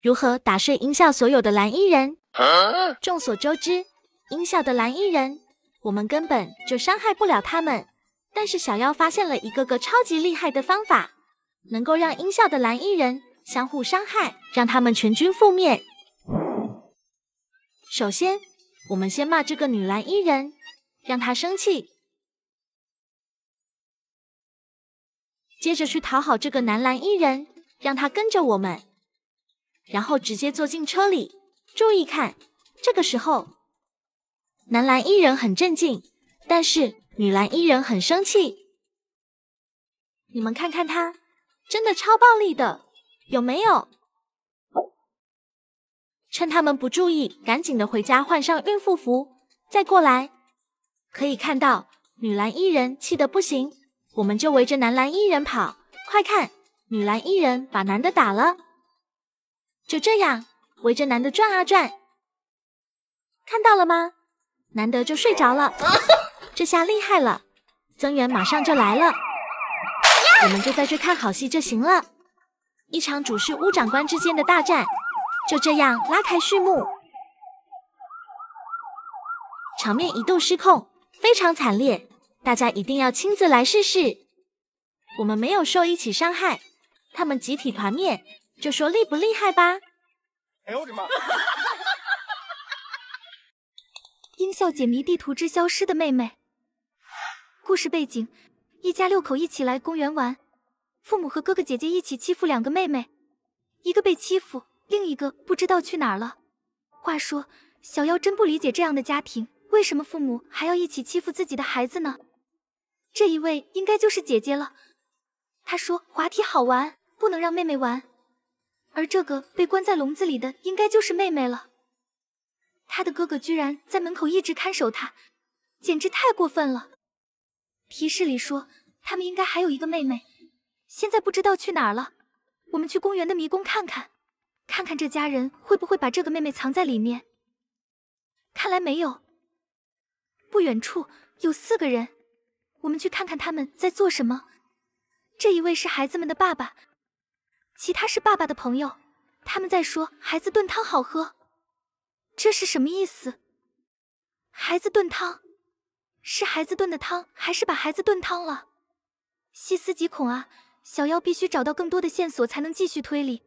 如何打碎音效所有的蓝衣人？众所周知，音效的蓝衣人，我们根本就伤害不了他们。但是小妖发现了一个个超级厉害的方法，能够让音效的蓝衣人相互伤害，让他们全军覆灭。首先，我们先骂这个女蓝衣人，让她生气；接着去讨好这个男蓝衣人，让他跟着我们。然后直接坐进车里，注意看，这个时候，男篮一人很镇静，但是女篮一人很生气。你们看看他，真的超暴力的，有没有？趁他们不注意，赶紧的回家换上孕妇服，再过来。可以看到，女篮衣人气得不行，我们就围着男篮衣人跑，快看，女篮衣人把男的打了。就这样围着男的转啊转，看到了吗？难得就睡着了，这下厉害了，增援马上就来了，我们就在这看好戏就行了。一场主事乌长官之间的大战就这样拉开序幕，场面一度失控，非常惨烈，大家一定要亲自来试试。我们没有受一起伤害，他们集体团灭。就说厉不厉害吧？哎呦我的妈！音 效解谜地图之消失的妹妹。故事背景：一家六口一起来公园玩，父母和哥哥姐姐一起欺负两个妹妹，一个被欺负，另一个不知道去哪了。话说小妖真不理解这样的家庭，为什么父母还要一起欺负自己的孩子呢？这一位应该就是姐姐了。她说：“滑梯好玩，不能让妹妹玩。”而这个被关在笼子里的，应该就是妹妹了。她的哥哥居然在门口一直看守她，简直太过分了。提示里说，他们应该还有一个妹妹，现在不知道去哪了。我们去公园的迷宫看看，看看这家人会不会把这个妹妹藏在里面。看来没有。不远处有四个人，我们去看看他们在做什么。这一位是孩子们的爸爸。其他是爸爸的朋友，他们在说孩子炖汤好喝，这是什么意思？孩子炖汤是孩子炖的汤，还是把孩子炖汤了？细思极恐啊！小妖必须找到更多的线索才能继续推理。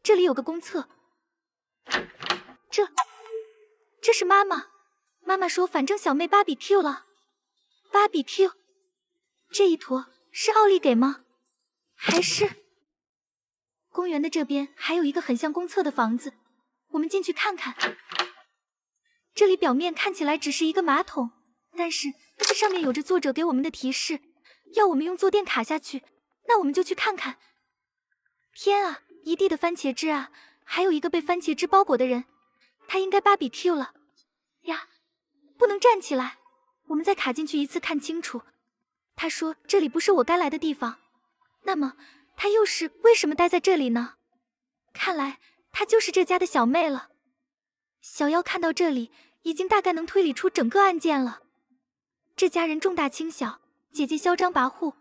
这里有个公厕，这这是妈妈，妈妈说反正小妹芭比 Q 了，芭比 Q 这一坨是奥利给吗？还是？公园的这边还有一个很像公厕的房子，我们进去看看。这里表面看起来只是一个马桶，但是这上面有着作者给我们的提示，要我们用坐垫卡下去。那我们就去看看。天啊，一地的番茄汁啊，还有一个被番茄汁包裹的人，他应该芭比 q 了。呀，不能站起来，我们再卡进去一次看清楚。他说这里不是我该来的地方。那么。她又是为什么待在这里呢？看来她就是这家的小妹了。小妖看到这里，已经大概能推理出整个案件了。这家人重大轻小，姐姐嚣张跋扈，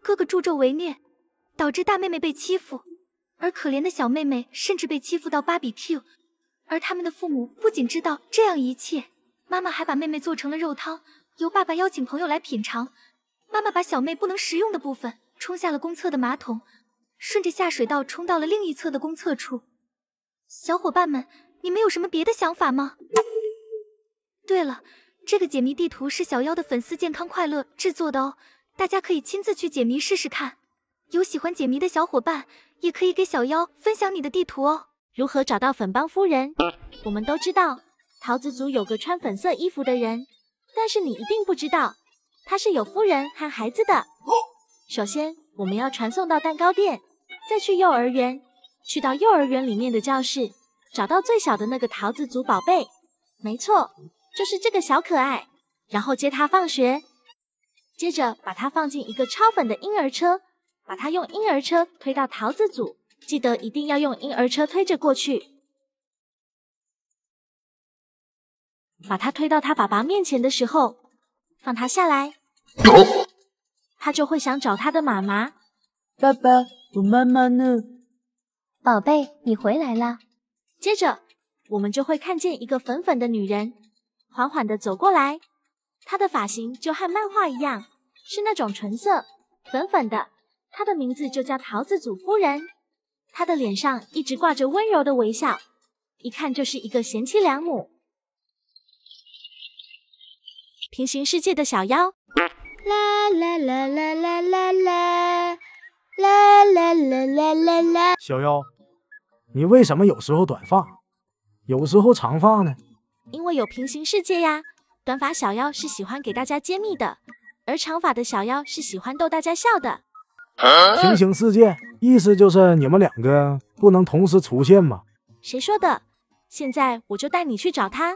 哥哥助纣为虐，导致大妹妹被欺负，而可怜的小妹妹甚至被欺负到芭比 q。而他们的父母不仅知道这样一切，妈妈还把妹妹做成了肉汤，由爸爸邀请朋友来品尝。妈妈把小妹不能食用的部分。冲下了公厕的马桶，顺着下水道冲到了另一侧的公厕处。小伙伴们，你们有什么别的想法吗？对了，这个解谜地图是小妖的粉丝健康快乐制作的哦，大家可以亲自去解谜试试看。有喜欢解谜的小伙伴，也可以给小妖分享你的地图哦。如何找到粉帮夫人？我们都知道桃子组有个穿粉色衣服的人，但是你一定不知道，他是有夫人和孩子的。首先，我们要传送到蛋糕店，再去幼儿园，去到幼儿园里面的教室，找到最小的那个桃子组宝贝，没错，就是这个小可爱，然后接他放学，接着把他放进一个超粉的婴儿车，把他用婴儿车推到桃子组，记得一定要用婴儿车推着过去，把他推到他爸爸面前的时候，放他下来。他就会想找他的妈妈。爸爸，我妈妈呢？宝贝，你回来了。接着，我们就会看见一个粉粉的女人，缓缓地走过来。她的发型就和漫画一样，是那种纯色粉粉的。她的名字就叫桃子祖夫人。她的脸上一直挂着温柔的微笑，一看就是一个贤妻良母。平行世界的小妖。啦啦啦啦啦啦啦啦啦啦啦啦！小妖，你为什么有时候短发，有时候长发呢？因为有平行世界呀。短发小妖是喜欢给大家揭秘的，而长发的小妖是喜欢逗大家笑的。平行世界，意思就是你们两个不能同时出现吗？谁说的？现在我就带你去找他。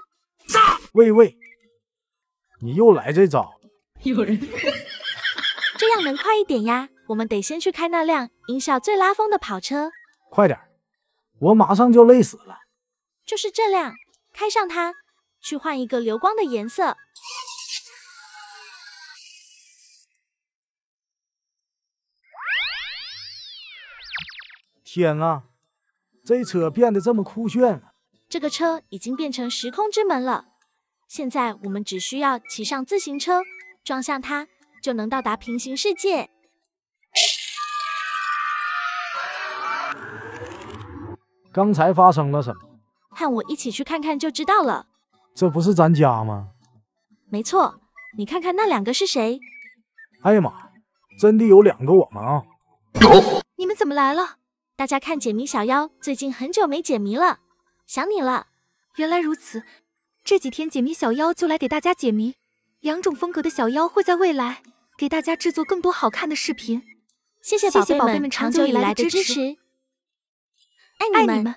喂喂，你又来这招。有人，这样能快一点呀！我们得先去开那辆音效最拉风的跑车。快点，我马上就累死了。就是这辆，开上它去换一个流光的颜色。天啊，这车变得这么酷炫了！这个车已经变成时空之门了。现在我们只需要骑上自行车。撞向它就能到达平行世界。刚才发生了什么？和我一起去看看就知道了。这不是咱家吗？没错，你看看那两个是谁？哎呀妈，真的有两个我们啊！你们怎么来了？大家看，解谜小妖最近很久没解谜了，想你了。原来如此，这几天解谜小妖就来给大家解谜。两种风格的小妖会在未来给大家制作更多好看的视频，谢谢谢谢宝贝们长久以来的支持，爱你们！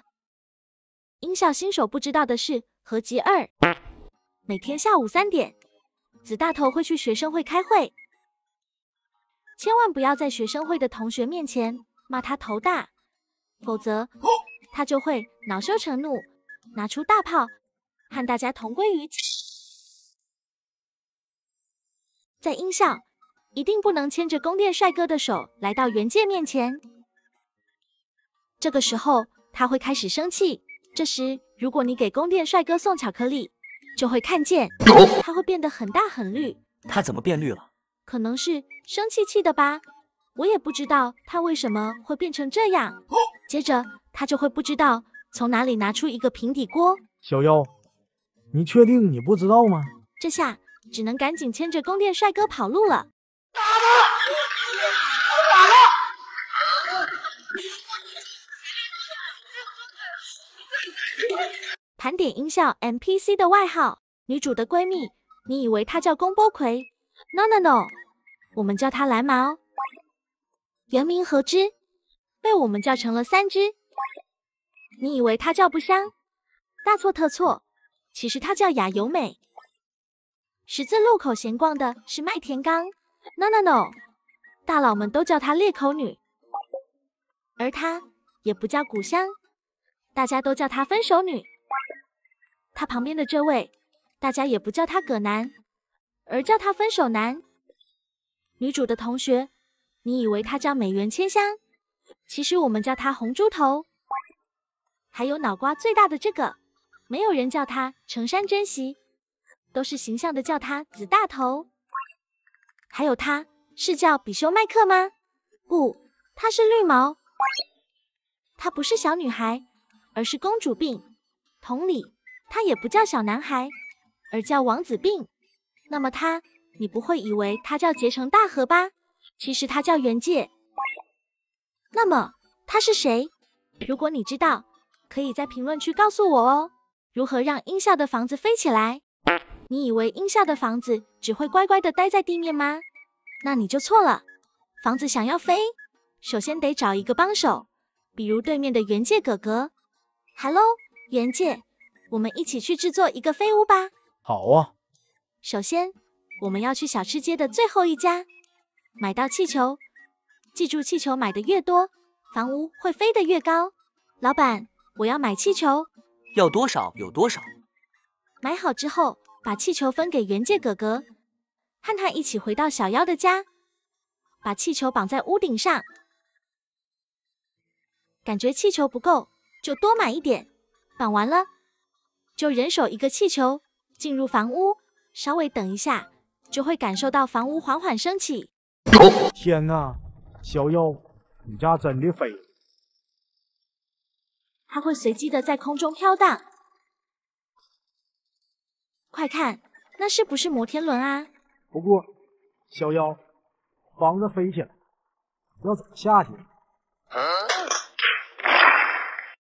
音效新手不知道的是，合集二，每天下午三点，子大头会去学生会开会，千万不要在学生会的同学面前骂他头大，否则他就会恼羞成怒，拿出大炮和大家同归于尽。在音效，一定不能牵着宫殿帅哥的手来到袁界面前。这个时候他会开始生气。这时如果你给宫殿帅哥送巧克力，就会看见，他会变得很大很绿。他怎么变绿了？可能是生气气的吧，我也不知道他为什么会变成这样。接着他就会不知道从哪里拿出一个平底锅。小妖，你确定你不知道吗？这下。只能赶紧牵着宫殿帅哥跑路了。打打盘点音效 n p c 的外号，女主的闺蜜，你以为她叫宫波葵？No No No，我们叫她蓝毛，原名何之，被我们叫成了三只。你以为她叫不香？大错特错，其实她叫雅由美。十字路口闲逛的是麦田刚，no no no，大佬们都叫她裂口女，而她也不叫古香，大家都叫她分手女。她旁边的这位，大家也不叫她葛南，而叫她分手男。女主的同学，你以为她叫美元千香，其实我们叫她红猪头。还有脑瓜最大的这个，没有人叫她成山真希。都是形象的叫他紫大头，还有他是叫比修麦克吗？不，他是绿毛。他不是小女孩，而是公主病。同理，他也不叫小男孩，而叫王子病。那么他，你不会以为他叫结城大河吧？其实他叫元介。那么他是谁？如果你知道，可以在评论区告诉我哦。如何让音效的房子飞起来？你以为阴下的房子只会乖乖地待在地面吗？那你就错了。房子想要飞，首先得找一个帮手，比如对面的元界哥哥。Hello，元界，我们一起去制作一个飞屋吧。好啊。首先，我们要去小吃街的最后一家，买到气球。记住，气球买的越多，房屋会飞得越高。老板，我要买气球。要多少有多少。买好之后。把气球分给元界哥哥，和他一起回到小妖的家，把气球绑在屋顶上。感觉气球不够，就多买一点。绑完了，就人手一个气球，进入房屋。稍微等一下，就会感受到房屋缓缓升起。天哪，小妖，你家真的飞？它会随机的在空中飘荡。快看，那是不是摩天轮啊？不过，小妖，房子飞起来，要怎么下去？